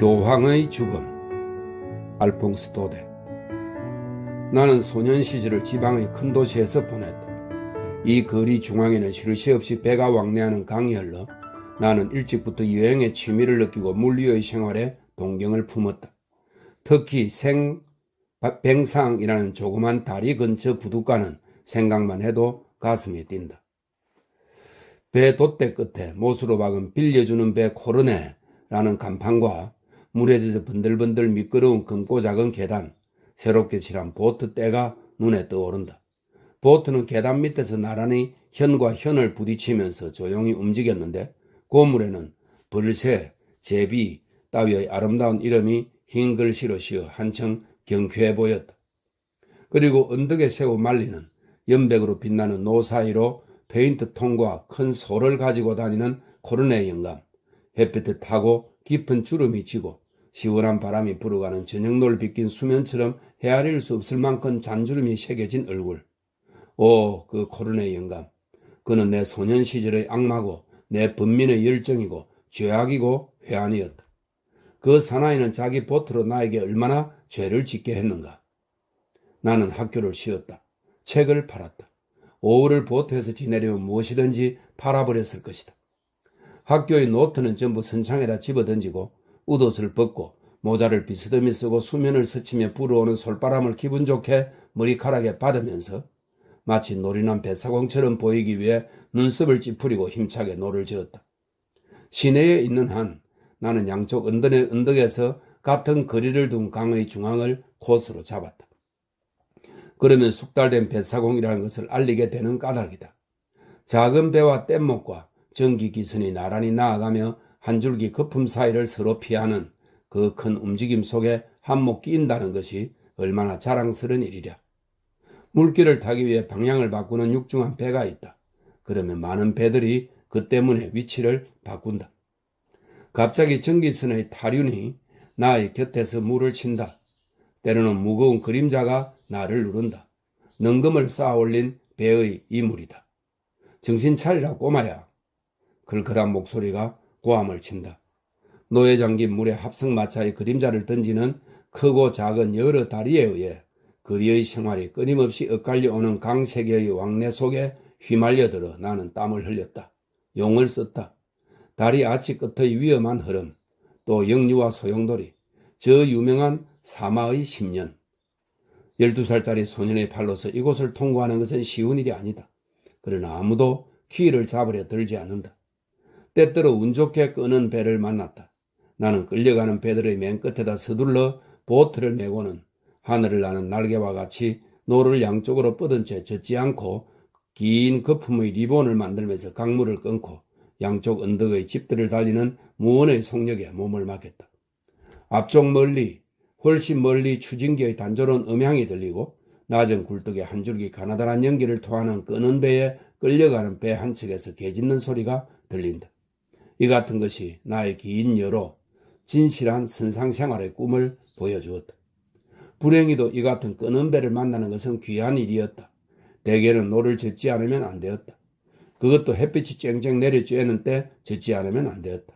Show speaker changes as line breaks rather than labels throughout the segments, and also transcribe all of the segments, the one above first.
교황의 죽음 알퐁스 도데 나는 소년 시절을 지방의 큰 도시에서 보냈다. 이 거리 중앙에는 쉴 새 없이 배가 왕래하는 강이 흘러 나는 일찍부터 여행의 취미를 느끼고 물리의 생활에 동경을 품었다. 특히 생 뱅상이라는 조그만 다리 근처 부둣가는 생각만 해도 가슴이 뛴다. 배 돛대 끝에 못으로 박은 빌려주는 배 코르네라는 간판과 물에 젖어 번들번들 미끄러운 검고 작은 계단, 새롭게 칠한 보트 때가 눈에 떠오른다. 보트는 계단 밑에서 나란히 현과 현을 부딪히면서 조용히 움직였는데 고물에는 벌새, 제비 따위의 아름다운 이름이 흰 글씨로 씌어 한층 경쾌해 보였다. 그리고 언덕에 세워 말리는 연백으로 빛나는 노 사이로 페인트 통과 큰 소를 가지고 다니는 코르네 영감, 햇빛에 타고 깊은 주름이 지고 시원한 바람이 불어가는 저녁놀 빗긴 수면처럼 헤아릴 수 없을 만큼 잔주름이 새겨진 얼굴. 오, 그 코르네 영감. 그는 내 소년 시절의 악마고 내 번민의 열정이고 죄악이고 회한이었다. 그 사나이는 자기 보트로 나에게 얼마나 죄를 짓게 했는가. 나는 학교를 쉬었다. 책을 팔았다. 오후를 보트에서 지내려면 무엇이든지 팔아버렸을 것이다. 학교의 노트는 전부 선창에다 집어던지고 웃옷을 벗고 모자를 비스듬히 쓰고 수면을 스치며 불어오는 솔바람을 기분 좋게 머리카락에 받으면서 마치 노리한 배사공처럼 보이기 위해 눈썹을 찌푸리고 힘차게 노를 지었다. 시내에 있는 한 나는 양쪽 은덕의은덕에서 같은 거리를 둔 강의 중앙을 코스로 잡았다. 그러면 숙달된 배사공이라는 것을 알리게 되는 까닭이다. 작은 배와 뗏목과 전기기선이 나란히 나아가며 한 줄기 거품 사이를 서로 피하는 그 큰 움직임 속에 한몫 끼인다는 것이 얼마나 자랑스러운 일이랴. 물길을 타기 위해 방향을 바꾸는 육중한 배가 있다. 그러면 많은 배들이 그 때문에 위치를 바꾼다. 갑자기 전기선의 타륜이 나의 곁에서 물을 친다. 때로는 무거운 그림자가 나를 누른다. 능금을 쌓아 올린 배의 이물이다. 정신 차리라 꼬마야. 글그한 목소리가 고함을 친다. 노예 장긴 물에 합성마차의 그림자를 던지는 크고 작은 여러 다리에 의해 그리의 생활이 끊임없이 엇갈려오는 강세계의 왕래 속에 휘말려들어 나는 땀을 흘렸다. 용을 썼다. 다리 아치 끝의 위험한 흐름, 또 영유와 소용돌이, 저 유명한 사마의 10년. 12살짜리 소년의 팔로서 이곳을 통과하는 것은 쉬운 일이 아니다. 그러나 아무도 키를 잡으려 들지 않는다. 때때로 운 좋게 끄는 배를 만났다. 나는 끌려가는 배들의 맨 끝에다 서둘러 보트를 메고는 하늘을 나는 날개와 같이 노를 양쪽으로 뻗은 채 젖지 않고 긴 거품의 리본을 만들면서 강물을 끊고 양쪽 언덕의 집들을 달리는 무언의 속력에 몸을 맡겼다. 앞쪽 멀리 훨씬 멀리 추진기의 단조로운 음향이 들리고 낮은 굴뚝에 한 줄기 가나다란 연기를 토하는 끄는 배에 끌려가는 배 한 측에서 개짖는 소리가 들린다. 이 같은 것이 나의 긴 여로 진실한 선상생활의 꿈을 보여주었다. 불행히도 이 같은 끄는배를 만나는 것은 귀한 일이었다. 대개는 노를 젓지 않으면 안 되었다. 그것도 햇빛이 쨍쨍 내려 쬐는 때 젓지 않으면 안 되었다.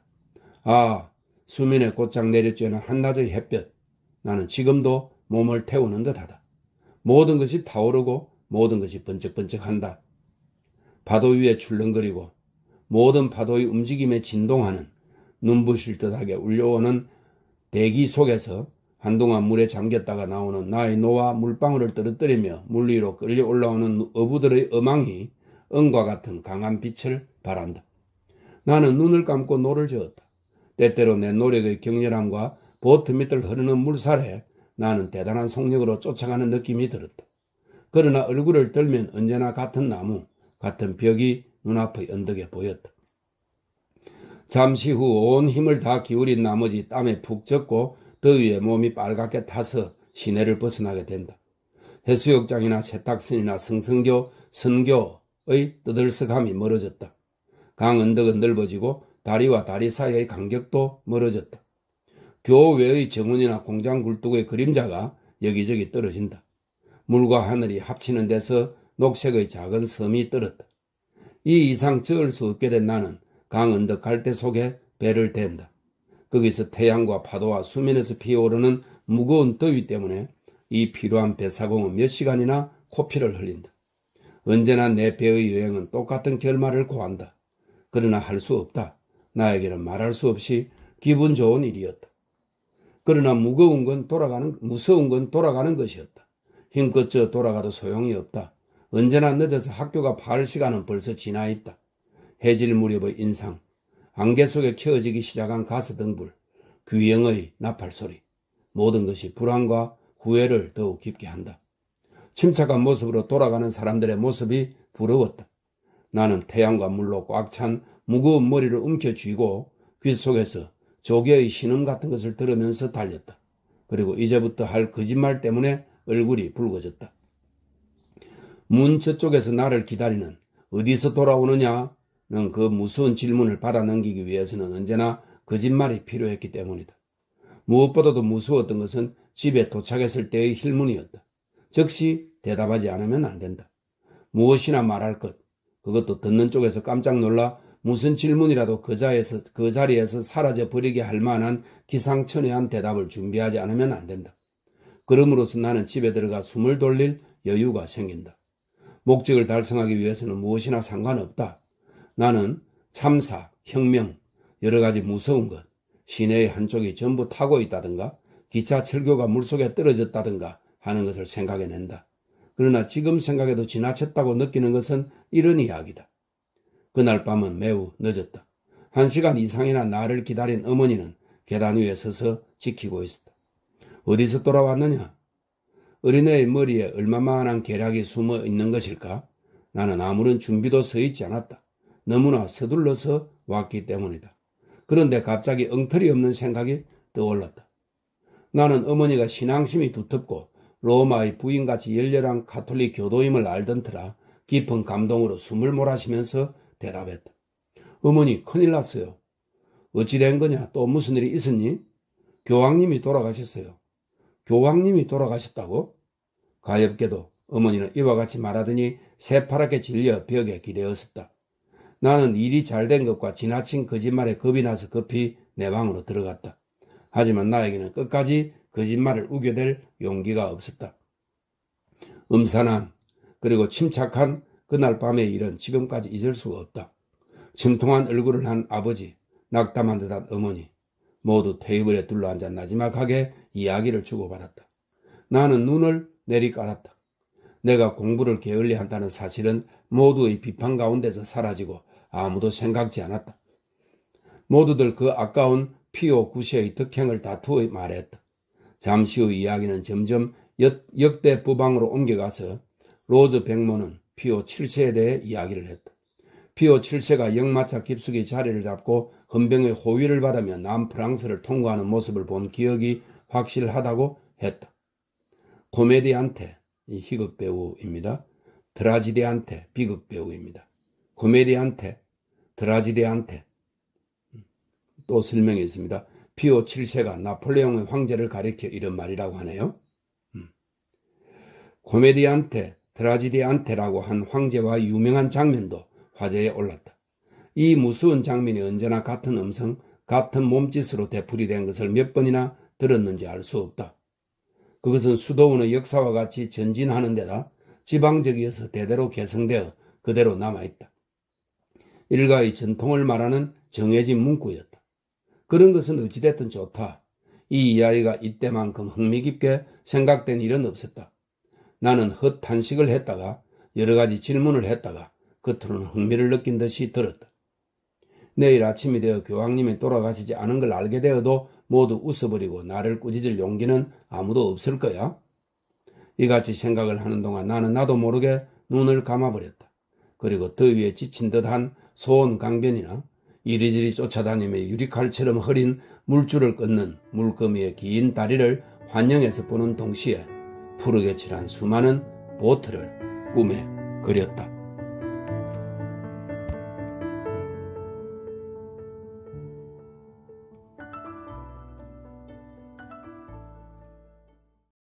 아, 수면에 곧장 내려 쬐는 한낮의 햇볕. 나는 지금도 몸을 태우는 듯하다. 모든 것이 타오르고 모든 것이 번쩍번쩍한다. 바도 위에 출렁거리고 모든 파도의 움직임에 진동하는 눈부실 듯하게 울려오는 대기 속에서 한동안 물에 잠겼다가 나오는 나의 노와 물방울을 떨어뜨리며 물 위로 끌려 올라오는 어부들의 어망이 은과 같은 강한 빛을 바란다 나는 눈을 감고 노를 저었다. 때때로 내 노력의 격렬함과 보트 밑을 흐르는 물살에 나는 대단한 속력으로 쫓아가는 느낌이 들었다. 그러나 얼굴을 들면 언제나 같은 나무, 같은 벽이 눈앞의 언덕에 보였다. 잠시 후 온 힘을 다 기울인 나머지 땀에 푹 젖고 더위에 몸이 빨갛게 타서 시내를 벗어나게 된다. 해수욕장이나 세탁선이나 성성교, 선교의 떠들썩함이 멀어졌다. 강 언덕은 넓어지고 다리와 다리 사이의 간격도 멀어졌다. 교외의 정원이나 공장 굴뚝의 그림자가 여기저기 떨어진다. 물과 하늘이 합치는 데서 녹색의 작은 섬이 떨었다. 이 이상 저을 수 없게 된 나는 강 언덕 갈대 속에 배를 댄다. 거기서 태양과 파도와 수면에서 피어오르는 무거운 더위 때문에 이 필요한 배사공은 몇 시간이나 코피를 흘린다. 언제나 내 배의 여행은 똑같은 결말을 고한다. 그러나 할 수 없다. 나에게는 말할 수 없이 기분 좋은 일이었다. 그러나 무거운 건 돌아가는, 무서운 건 돌아가는 것이었다. 힘껏 저 돌아가도 소용이 없다. 언제나 늦어서 학교가 바를 시간은 벌써 지나 있다. 해질 무렵의 인상, 안개 속에 켜지기 시작한 가스등불, 귀영의 나팔 소리, 모든 것이 불안과 후회를 더욱 깊게 한다. 침착한 모습으로 돌아가는 사람들의 모습이 부러웠다. 나는 태양과 물로 꽉 찬 무거운 머리를 움켜쥐고 귀 속에서 조개의 신음 같은 것을 들으면서 달렸다. 그리고 이제부터 할 거짓말 때문에 얼굴이 붉어졌다. 문 저쪽에서 나를 기다리는 어디서 돌아오느냐? 는그 무서운 질문을 받아 넘기기 위해서는 언제나 거짓말이 필요했기 때문이다. 무엇보다도 무서웠던 것은 집에 도착했을 때의 힐문이었다. 즉시 대답하지 않으면 안 된다. 무엇이나 말할 것, 그것도 듣는 쪽에서 깜짝 놀라 무슨 질문이라도 그 자리에서, 그 자리에서 사라져 버리게 할 만한 기상천외한 대답을 준비하지 않으면 안 된다. 그러므로서 나는 집에 들어가 숨을 돌릴 여유가 생긴다. 목적을 달성하기 위해서는 무엇이나 상관없다. 나는 참사, 혁명, 여러 가지 무서운 것, 시내의 한쪽이 전부 타고 있다든가, 기차 철교가 물속에 떨어졌다든가 하는 것을 생각해낸다. 그러나 지금 생각해도 지나쳤다고 느끼는 것은 이런 이야기다. 그날 밤은 매우 늦었다. 한 시간 이상이나 나를 기다린 어머니는 계단 위에 서서 지키고 있었다. 어디서 돌아왔느냐? 어린애의 머리에 얼마만한 계략이 숨어 있는 것일까? 나는 아무런 준비도 서 있지 않았다. 너무나 서둘러서 왔기 때문이다. 그런데 갑자기 엉터리 없는 생각이 떠올랐다. 나는 어머니가 신앙심이 두텁고 로마의 부인같이 열렬한 가톨릭 교도임을 알던 터라 깊은 감동으로 숨을 몰아쉬면서 대답했다. 어머니 큰일 났어요. 어찌 된 거냐? 또 무슨 일이 있었니? 교황님이 돌아가셨어요. 교황님이 돌아가셨다고? 가엾게도 어머니는 이와 같이 말하더니 새파랗게 질려 벽에 기대었었다. 나는 일이 잘 된 것과 지나친 거짓말에 겁이 나서 급히 내 방으로 들어갔다. 하지만 나에게는 끝까지 거짓말을 우겨댈 용기가 없었다. 음산한 그리고 침착한 그날 밤의 일은 지금까지 잊을 수가 없다. 침통한 얼굴을 한 아버지, 낙담한 듯한 어머니, 모두 테이블에 둘러앉아 나지막하게 이야기를 주고받았다. 나는 눈을 내리깔았다. 내가 공부를 게을리 한다는 사실은 모두의 비판 가운데서 사라지고 아무도 생각지 않았다. 모두들 그 아까운 피오 구시의 특행을 다투어 말했다. 잠시 후 이야기는 점점 역, 대 부방으로 옮겨가서 로즈 백모는 피오 7세에 대해 이야기를 했다. 피오 7세가 역마차 깊숙이 자리를 잡고 헌병의 호위를 받으며 남프랑스를 통과하는 모습을 본 기억이 확실하다고 했다. 코메디한테 희극 배우입니다. 드라지디한테 비극 배우입니다. 코메디한테 드라지디한테 또 설명이 있습니다. 피오 7세가 나폴레옹의 황제를 가리켜 이런 말이라고 하네요. 음. 코메디한테 드라지디한테라고 한 황제와 유명한 장면도 화제에 올랐다. 이 무서운 장면이 언제나 같은 음성, 같은 몸짓으로 되풀이된 것을 몇 번이나 들었는지 알 수 없다. 그것은 수도원의 역사와 같이 전진하는 데다 지방적이어서 대대로 개성되어 그대로 남아있다. 일가의 전통을 말하는 정해진 문구였다. 그런 것은 어찌됐든 좋다. 이 이야기가 이때만큼 흥미깊게 생각된 일은 없었다. 나는 헛탄식을 했다가 여러 가지 질문을 했다가 겉으로는 흥미를 느낀 듯이 들었다. 내일 아침이 되어 교황님이 돌아가시지 않은 걸 알게 되어도 모두 웃어버리고 나를 꾸짖을 용기는 아무도 없을 거야. 이같이 생각을 하는 동안 나는 나도 모르게 눈을 감아버렸다. 그리고 더위에 지친 듯한 소원 강변이나 이리저리 쫓아다니며 유리칼처럼 흐린 물줄을 끊는 물거미의 긴 다리를 환영해서 보는 동시에 푸르게 칠한 수많은 보트를 꿈에 그렸다.